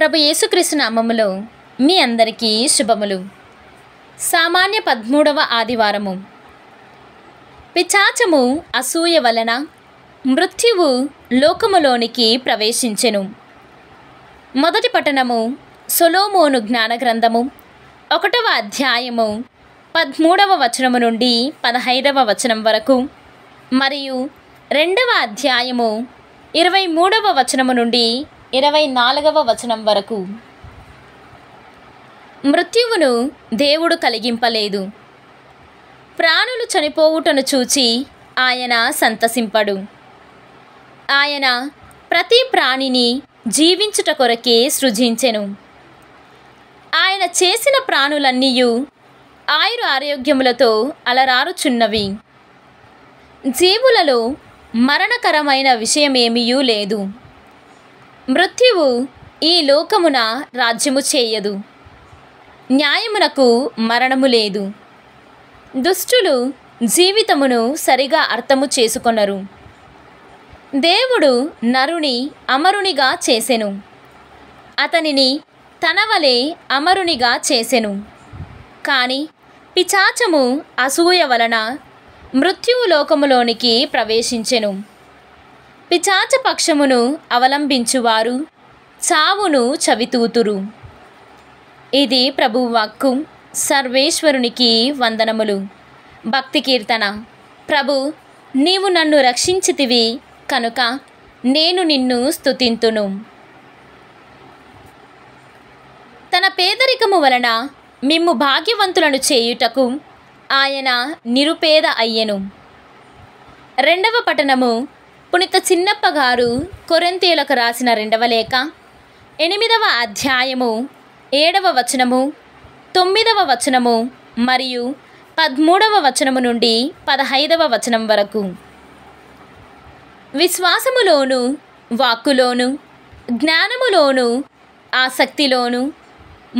ప్రభు యేసుక్రీస్తు నామములో మీ అందరికీ శుభములు సామాన్య పదమూడవ ఆదివారము పిచాచము అసూయ వలన మృత్యువు లోకములోనికి ప్రవేశించెను మొదటి పట్టణము సొలోమోను జ్ఞానగ్రంథము ఒకటవ అధ్యాయము పదమూడవ వచనము నుండి పదహైదవ వచనం వరకు మరియు రెండవ అధ్యాయము ఇరవై మూడవ వచనము నుండి ఇరవై నాలుగవ వచనం వరకు మృత్యువును దేవుడు కలిగింపలేదు ప్రాణులు చనిపోవుటను చూచి ఆయన సంతసింపడు ఆయన ప్రతి ప్రాణిని జీవించుట కొరకే సృజించెను ఆయన చేసిన ప్రాణులన్నీయు ఆయురు ఆరోగ్యములతో అలరారుచున్నవి జీవులలో మరణకరమైన విషయమేమీయూ లేదు మృత్యువు ఈ లోకమున రాజ్యము చేయదు న్యాయమునకు మరణము లేదు దుష్టులు జీవితమును సరిగా అర్థము చేసుకొనరు దేవుడు నరుని అమరునిగా చేసెను అతనిని తనవలే అమరునిగా చేసెను కానీ పిచాచము అసూయ వలన మృత్యువు లోకములోనికి ప్రవేశించెను పిచాచ పక్షమును అవలంబించువారు చావును చవితూతురు ఇది ప్రభు వాక్కు సర్వేశ్వరునికి వందనములు భక్తి కీర్తన ప్రభు నీవు నన్ను రక్షించితివి కనుక నేను నిన్ను స్థుతింతును తన పేదరికము వలన మిమ్ము భాగ్యవంతులను చేయుటకు ఆయన నిరుపేద అయ్యెను రెండవ పట్టణము పునీత చిన్నప్ప గారు కొరంతేలకు రాసిన రెండవ లేఖ ఎనిమిదవ అధ్యాయము ఏడవ వచనము తొమ్మిదవ వచనము మరియు పదమూడవ వచనము నుండి పదహైదవ వచనం వరకు విశ్వాసములోను వాక్కులోను జ్ఞానములోను ఆసక్తిలోను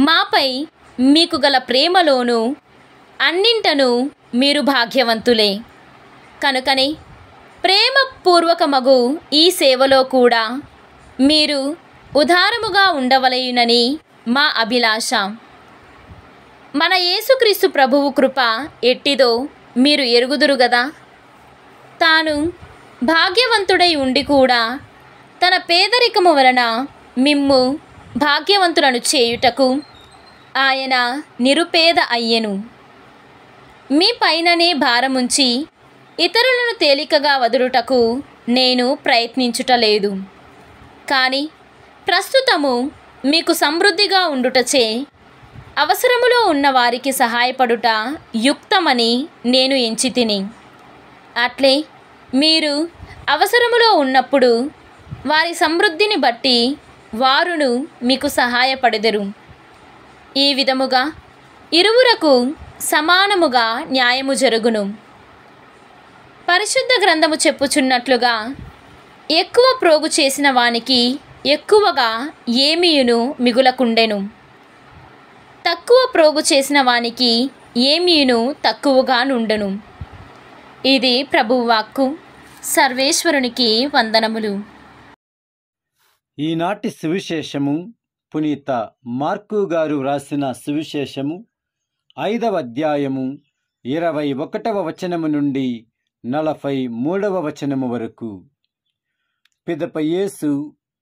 మాపై మీకు గల ప్రేమలోను అన్నింటను మీరు భాగ్యవంతులే కనుకనే ప్రేమపూర్వకమగు ఈ సేవలో కూడా మీరు ఉదారముగా ఉండవలయునని మా అభిలాష మన యేసుక్రీస్తు ప్రభువు కృప ఎట్టిదో మీరు ఎరుగుదురు గదా తాను భాగ్యవంతుడై ఉండి కూడా తన పేదరికము వలన మిమ్ము భాగ్యవంతులను చేయుటకు ఆయన నిరుపేద అయ్యెను మీ పైననే భారముంచి ఇతరులను తేలికగా వదులుటకు నేను ప్రయత్నించుటలేదు కానీ ప్రస్తుతము మీకు సమృద్ధిగా ఉండుటచే అవసరములో ఉన్న వారికి సహాయపడుట యుక్తమని నేను తిని అట్లే మీరు అవసరములో ఉన్నప్పుడు వారి సమృద్ధిని బట్టి వారును మీకు సహాయపడెదరు ఈ విధముగా ఇరువురకు సమానముగా న్యాయము జరుగును పరిశుద్ధ గ్రంథము చెప్పుచున్నట్లుగా ఎక్కువ ప్రోగు చేసిన వానికి ఎక్కువగా ఏమియును మిగులకుండెను తక్కువ ప్రోగు చేసిన వానికి ఏమియును తక్కువగా నుండెను ఇది ప్రభువాక్కు సర్వేశ్వరునికి వందనములు ఈనాటి సువిశేషము పునీత మార్కు గారు వ్రాసిన సువిశేషము ఐదవ అధ్యాయము ఇరవై ఒకటవ వచనము నుండి నలభై మూడవ వచనము వరకు పిదప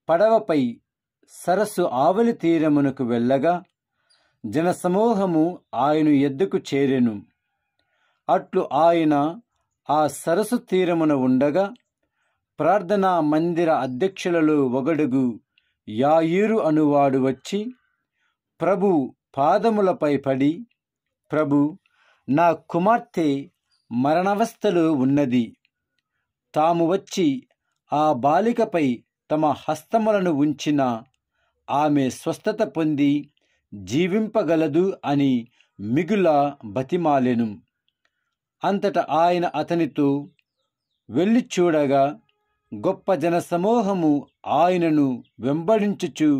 పడవపై సరస్సు ఆవలి తీరమునకు వెళ్ళగా జనసమూహము ఆయన ఎద్దుకు చేరెను అట్లు ఆయన ఆ సరస్సు తీరమున ఉండగా ప్రార్థనా మందిర అధ్యక్షులలో ఒగడుగు యాయూరు అనువాడు వచ్చి ప్రభు పాదములపై పడి ప్రభు నా కుమార్తె మరణవస్థలో ఉన్నది తాము వచ్చి ఆ బాలికపై తమ హస్తములను ఉంచిన ఆమె స్వస్థత పొంది జీవింపగలదు అని మిగుల బతిమాలెను అంతట ఆయన అతనితో వెళ్ళి చూడగా గొప్ప జనసమూహము ఆయనను వెంబడించుచు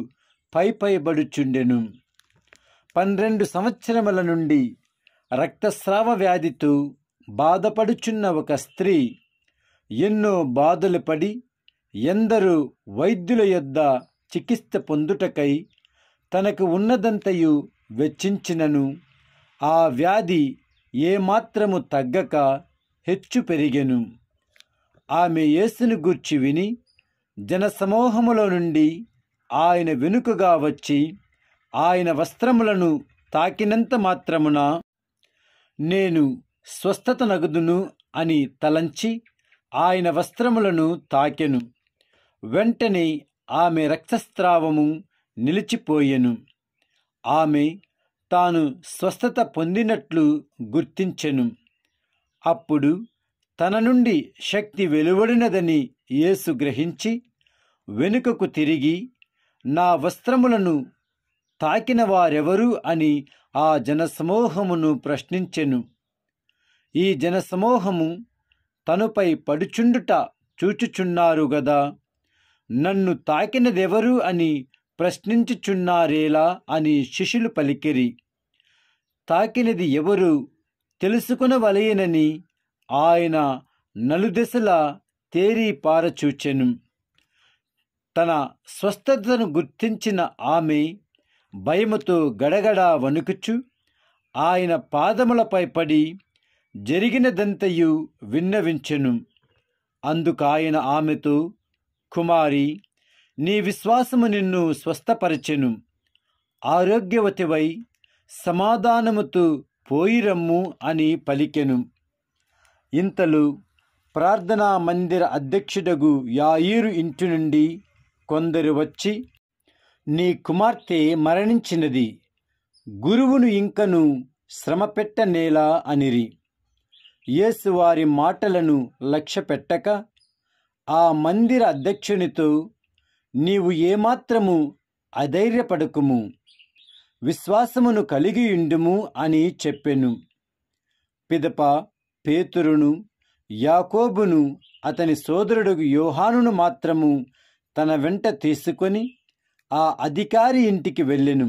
పైపైబడుచుండెను పన్నెండు సంవత్సరముల నుండి రక్తస్రావ వ్యాధితో బాధపడుచున్న ఒక స్త్రీ ఎన్నో బాధలు పడి ఎందరూ వైద్యుల యొద్ద చికిత్స పొందుటకై తనకు ఉన్నదంతయు వెచ్చించినను ఆ వ్యాధి ఏమాత్రము తగ్గక హెచ్చు పెరిగెను ఆమె యేసును గూర్చి విని జనసమూహములో నుండి ఆయన వెనుకగా వచ్చి ఆయన వస్త్రములను తాకినంత మాత్రమున నేను స్వస్థత నగదును అని తలంచి ఆయన వస్త్రములను తాకెను వెంటనే ఆమె రక్తస్రావము నిలిచిపోయెను ఆమె తాను స్వస్థత పొందినట్లు గుర్తించెను అప్పుడు తన నుండి శక్తి వెలువడినదని యేసు గ్రహించి వెనుకకు తిరిగి నా వస్త్రములను తాకిన వారెవరు అని ఆ జనసమూహమును ప్రశ్నించెను ఈ జనసమూహము తనుపై పడుచుండుట చూచుచున్నారు గదా నన్ను తాకినదెవరు అని ప్రశ్నించుచున్నారేలా అని శిష్యులు పలికిరి తాకినది ఎవరు తెలుసుకునవలయనని ఆయన నలుదశల తేరీపారచూచెను పారచూచెను తన స్వస్థతను గుర్తించిన ఆమె భయముతో గడగడా వణుకుచు ఆయన పాదములపై పడి జరిగినదంతయు విన్నవించెను అందుకాయన ఆమెతో కుమారి నీ విశ్వాసము నిన్ను స్వస్థపరచెను ఆరోగ్యవతివై సమాధానముతో పోయిరమ్ము అని పలికెను ఇంతలో ప్రార్థనా మందిర అధ్యక్షుడగు యాయిరు ఇంటి నుండి కొందరు వచ్చి నీ కుమార్తె మరణించినది గురువును ఇంకను శ్రమ పెట్టనేలా అనిరి యేసు వారి మాటలను లక్ష్యపెట్టక ఆ మందిర అధ్యక్షునితో నీవు ఏమాత్రము అధైర్యపడకుము విశ్వాసమును కలిగియుండుము అని చెప్పెను పిదప పేతురును యాకోబును అతని సోదరుడు యోహానును మాత్రము తన వెంట తీసుకొని ఆ అధికారి ఇంటికి వెళ్ళెను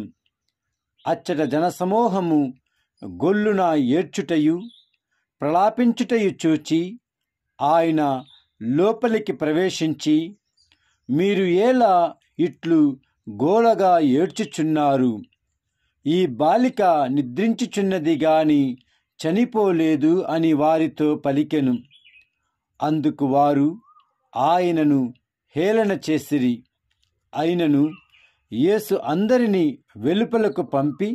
అచ్చట జనసమూహము గొల్లున ఏడ్చుటయు ప్రలాపించుటయు చూచి ఆయన లోపలికి ప్రవేశించి మీరు ఎలా ఇట్లు గోలగా ఏడ్చుచున్నారు ఈ బాలిక నిద్రించుచున్నది గాని చనిపోలేదు అని వారితో పలికెను అందుకు వారు ఆయనను హేళన చేసిరి అయినను యేసు అందరినీ వెలుపలకు పంపి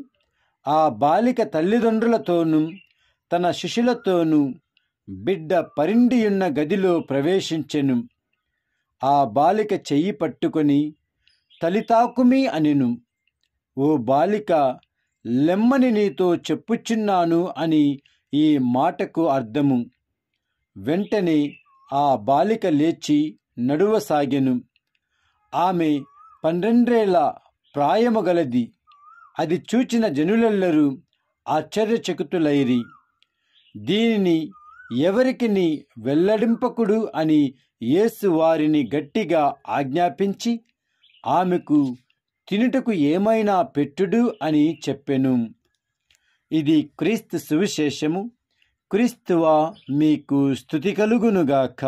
ఆ బాలిక తల్లిదండ్రులతోనూ తన శిష్యులతోనూ బిడ్డ పరిండియున్న గదిలో ప్రవేశించెను ఆ బాలిక చెయ్యి పట్టుకొని తలితాకుమి అనిను ఓ బాలిక లెమ్మని నీతో చెప్పుచున్నాను అని ఈ మాటకు అర్థము వెంటనే ఆ బాలిక లేచి నడువసాగెను ఆమె పన్నెండేళ్ల ప్రాయము గలది అది చూచిన జనులెల్లరూ ఆశ్చర్యచకుతులైరి దీనిని ఎవరికిని వెల్లడింపకుడు అని యేసు వారిని గట్టిగా ఆజ్ఞాపించి ఆమెకు తినుటకు ఏమైనా పెట్టుడు అని చెప్పెను ఇది క్రీస్తు సువిశేషము క్రీస్తువా మీకు స్థుతి కలుగునుగాక